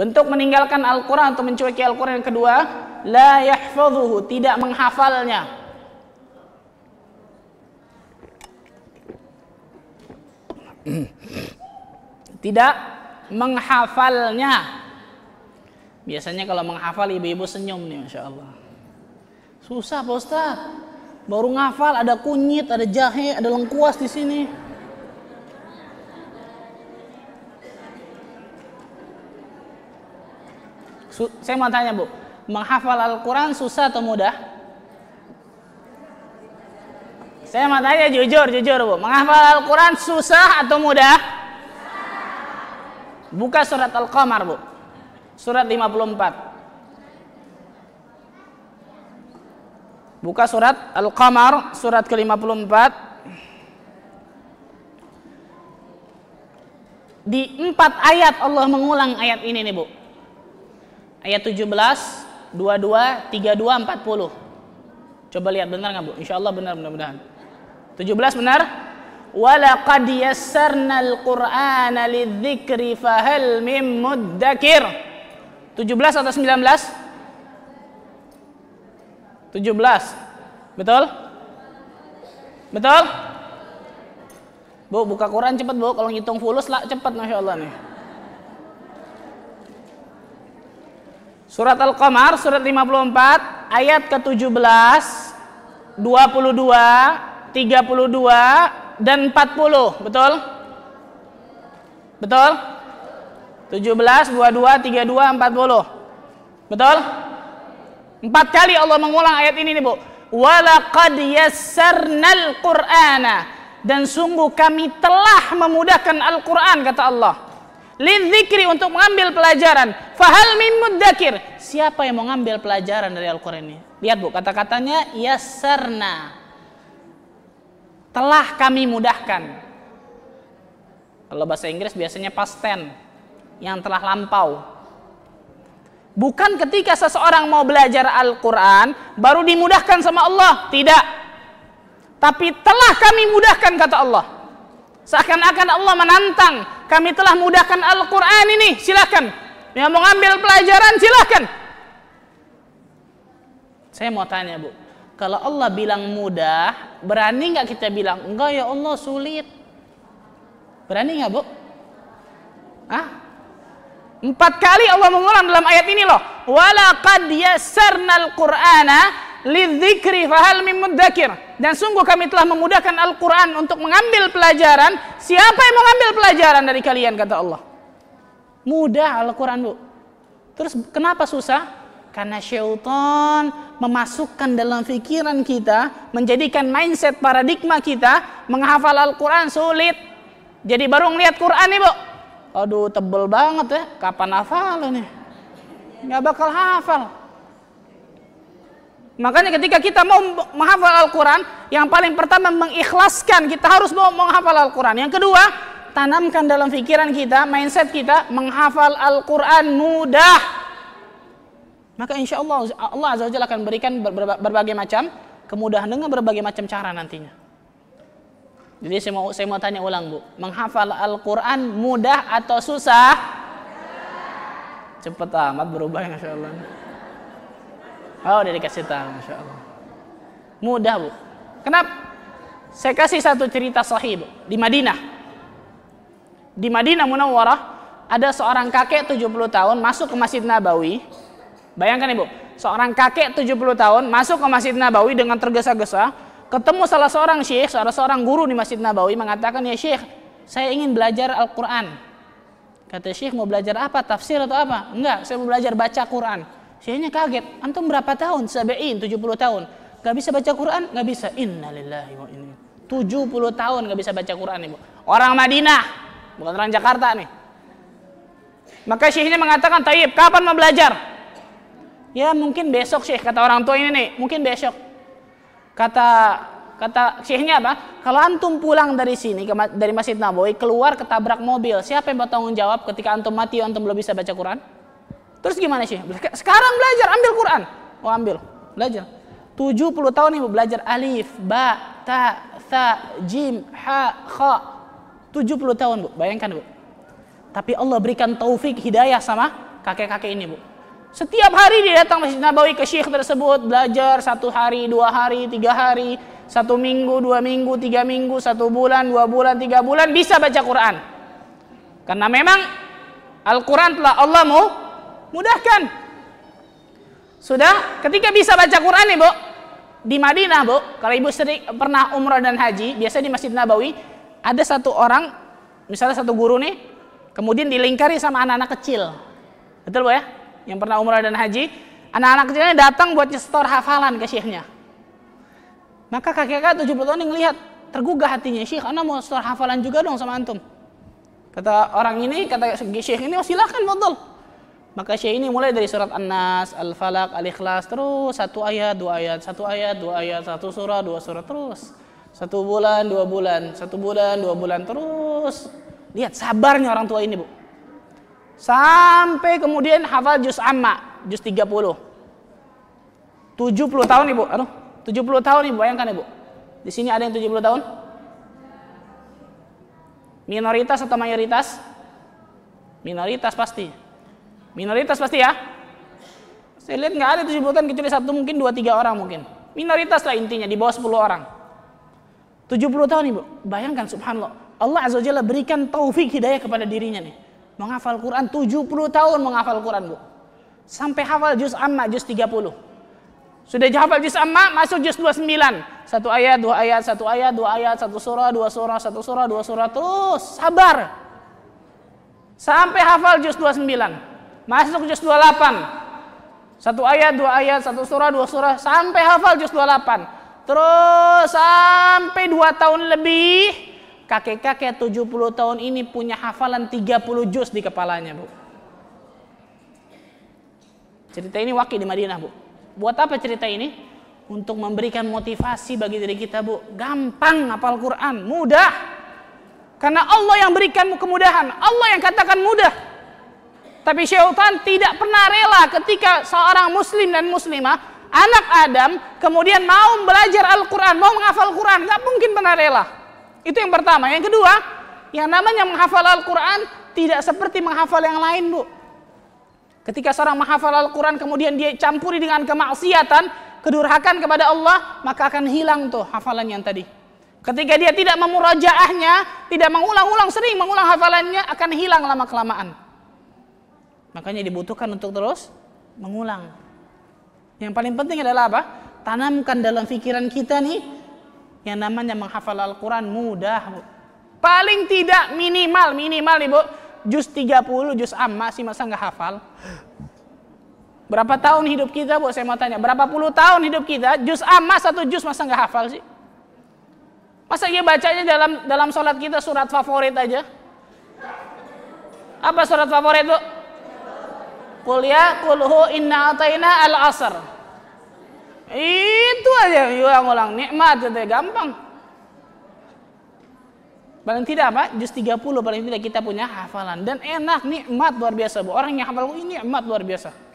Bentuk meninggalkan Al-Quran atau mencueki Al-Quran yang kedua, la yahfazuhu, tidak menghafalnya. tidak menghafalnya. Biasanya kalau menghafal ibu-ibu senyum nih Masya Allah. Susah Pak Ustaz. Baru ngafal ada kunyit, ada jahe, ada lengkuas di sini. saya mau tanya Bu, menghafal Al-Quran susah atau mudah? Saya mau tanya jujur, jujur Bu, menghafal Al-Quran susah atau mudah? Buka surat Al-Qamar Bu, surat 54. Buka surat Al-Qamar, surat ke-54. Di empat ayat Allah mengulang ayat ini nih Bu ayat 17, 22, 32, 40. Coba lihat benar nggak Bu? Insya Allah benar mudah-mudahan. 17 benar? Walaqad yassarnal Qur'ana lidzikri fahal mim muddakir. 17 atau 19? 17. Betul? Betul? Bu, buka Quran cepat bu. Kalau ngitung fulus lah cepat Masya Allah nih. Surat Al-Qamar surat 54 ayat ke-17, 22, 32 dan 40, betul? Betul? 17, 22, 32, 40. Betul? Empat kali Allah mengulang ayat ini nih, Bu. Walaqad yassarnal Qur'ana dan sungguh kami telah memudahkan Al-Qur'an kata Allah lidzikri untuk mengambil pelajaran. Fahal min mudzakir. Siapa yang mau ngambil pelajaran dari Al-Qur'an ini? Lihat Bu, kata-katanya yasarna. Telah kami mudahkan. Kalau bahasa Inggris biasanya past tense yang telah lampau. Bukan ketika seseorang mau belajar Al-Quran, baru dimudahkan sama Allah. Tidak. Tapi telah kami mudahkan, kata Allah. Seakan-akan Allah menantang kami telah mudahkan Al-Quran ini, silakan. Yang mau ngambil pelajaran, silakan. Saya mau tanya bu, kalau Allah bilang mudah, berani nggak kita bilang enggak ya Allah sulit? Berani nggak bu? Ah? Empat kali Allah mengulang dalam ayat ini loh. Walakad yasarnal Qur'ana lidzikri fahal mim mudzakir dan sungguh kami telah memudahkan Al-Qur'an untuk mengambil pelajaran siapa yang mengambil pelajaran dari kalian kata Allah mudah Al-Qur'an Bu terus kenapa susah karena syaitan memasukkan dalam pikiran kita menjadikan mindset paradigma kita menghafal Al-Qur'an sulit jadi baru ngelihat Qur'an nih Bu aduh tebel banget ya kapan hafal ini nggak bakal hafal Makanya ketika kita mau menghafal Al-Quran, yang paling pertama mengikhlaskan, kita harus mau menghafal Al-Quran. Yang kedua, tanamkan dalam pikiran kita, mindset kita, menghafal Al-Quran mudah. Maka insya Allah, Allah Azza Jalla akan berikan berbagai macam kemudahan dengan berbagai macam cara nantinya. Jadi saya mau, saya mau tanya ulang Bu, menghafal Al-Quran mudah atau susah? Cepat amat berubah ya Allah. Oh, udah dikasih tahu, masya Allah. Mudah bu. Kenapa? Saya kasih satu cerita sahih bu. Di Madinah. Di Madinah Munawwarah ada seorang kakek 70 tahun masuk ke Masjid Nabawi. Bayangkan ibu, seorang kakek 70 tahun masuk ke Masjid Nabawi dengan tergesa-gesa, ketemu salah seorang syekh, salah seorang guru di Masjid Nabawi mengatakan, "Ya syekh, saya ingin belajar Al-Qur'an." Kata syekh, "Mau belajar apa? Tafsir atau apa?" "Enggak, saya mau belajar baca Qur'an." Syekhnya kaget. Antum berapa tahun? Sabi'in, 70 tahun. Gak bisa baca Quran? Gak bisa. Inna lillahi wa inna. 70 tahun gak bisa baca Quran ibu. Orang Madinah. Bukan orang Jakarta nih. Maka syekhnya mengatakan, Taib, kapan mau belajar? Ya mungkin besok syekh, kata orang tua ini nih. Mungkin besok. Kata kata syekhnya apa? Kalau antum pulang dari sini ke, dari Masjid Nabawi keluar ketabrak mobil, siapa yang bertanggung jawab ketika antum mati antum belum bisa baca Quran? Terus gimana sih? Sekarang belajar, ambil Quran. Oh ambil, belajar. 70 tahun ibu belajar alif, ba, ta, tha, jim, ha, kha. 70 tahun bu, bayangkan bu. Tapi Allah berikan taufik hidayah sama kakek-kakek ini bu. Setiap hari dia datang Masjid Nabawi ke syekh tersebut belajar satu hari, dua hari, tiga hari, satu minggu, dua minggu, tiga minggu, satu bulan, dua bulan, tiga bulan bisa baca Quran. Karena memang Al-Quran telah Allah mau Mudahkan. Sudah, ketika bisa baca Quran nih, Bu. Di Madinah, Bu, kalau Ibu sering pernah umrah dan haji, biasa di Masjid Nabawi, ada satu orang, misalnya satu guru nih, kemudian dilingkari sama anak-anak kecil. Betul, Bu ya? Yang pernah umrah dan haji, anak-anak kecilnya datang buat nyetor hafalan ke syekhnya. Maka kakek tujuh 70 tahun yang ngelihat, tergugah hatinya, Syekh, anak mau nyetor hafalan juga dong sama antum. Kata orang ini, kata Syekh ini, oh silahkan, betul. Maka Syekh ini mulai dari surat An-Nas, Al-Falaq, Al-Ikhlas terus satu ayat, dua ayat, satu ayat, dua ayat, satu surah, dua surah terus. Satu bulan, dua bulan, satu bulan, dua bulan terus. Lihat sabarnya orang tua ini, Bu. Sampai kemudian hafal juz amma, juz 30. 70 tahun, Ibu. Aduh, 70 tahun, Ibu. Bayangkan, Ibu. Di sini ada yang 70 tahun? Minoritas atau mayoritas? Minoritas pasti. Minoritas pasti ya. Saya lihat nggak ada tujuh puluh kecuali satu mungkin dua tiga orang mungkin. Minoritas lah intinya di bawah sepuluh orang. Tujuh puluh tahun ibu, bayangkan subhanallah. Allah azza jalla berikan taufik hidayah kepada dirinya nih. Menghafal Quran tujuh puluh tahun menghafal Quran bu. Sampai hafal juz amma juz tiga puluh. Sudah hafal juz amma, masuk juz dua sembilan Satu ayat, dua ayat, satu ayat, dua ayat, satu surah, dua surah, satu surah, dua surah, terus sabar. Sampai hafal juz dua sembilan Masuk juz 28. Satu ayat, dua ayat, satu surah, dua surah sampai hafal juz 28. Terus sampai dua tahun lebih kakek-kakek 70 tahun ini punya hafalan 30 juz di kepalanya, Bu. Cerita ini wakil di Madinah, Bu. Buat apa cerita ini? Untuk memberikan motivasi bagi diri kita, Bu. Gampang hafal Quran, mudah. Karena Allah yang berikanmu kemudahan, Allah yang katakan mudah. Tapi syaitan tidak pernah rela ketika seorang muslim dan muslimah, anak Adam, kemudian mau belajar Al-Quran, mau menghafal al Quran, gak mungkin pernah rela. Itu yang pertama. Yang kedua, yang namanya menghafal Al-Quran tidak seperti menghafal yang lain, Bu. Ketika seorang menghafal Al-Quran kemudian dia campuri dengan kemaksiatan, kedurhakan kepada Allah, maka akan hilang tuh hafalan yang tadi. Ketika dia tidak memurajaahnya, tidak mengulang-ulang sering mengulang hafalannya, akan hilang lama-kelamaan. Makanya dibutuhkan untuk terus mengulang. Yang paling penting adalah apa? Tanamkan dalam pikiran kita nih yang namanya menghafal Al-Qur'an mudah. Paling tidak minimal minimal Ibu juz 30 juz amma sih masa nggak hafal? Berapa tahun hidup kita Bu? Saya mau tanya, berapa puluh tahun hidup kita juz amma satu juz masa nggak hafal sih? Masa dia bacanya dalam dalam sholat kita surat favorit aja? Apa surat favorit Bu? kuliah ya kulhu inna ataina al asr. Itu aja ulang-ulang nikmat itu gampang. Paling tidak apa? Juz 30 paling tidak kita punya hafalan dan enak nikmat luar biasa. bu Orang yang hafal ini nikmat luar biasa.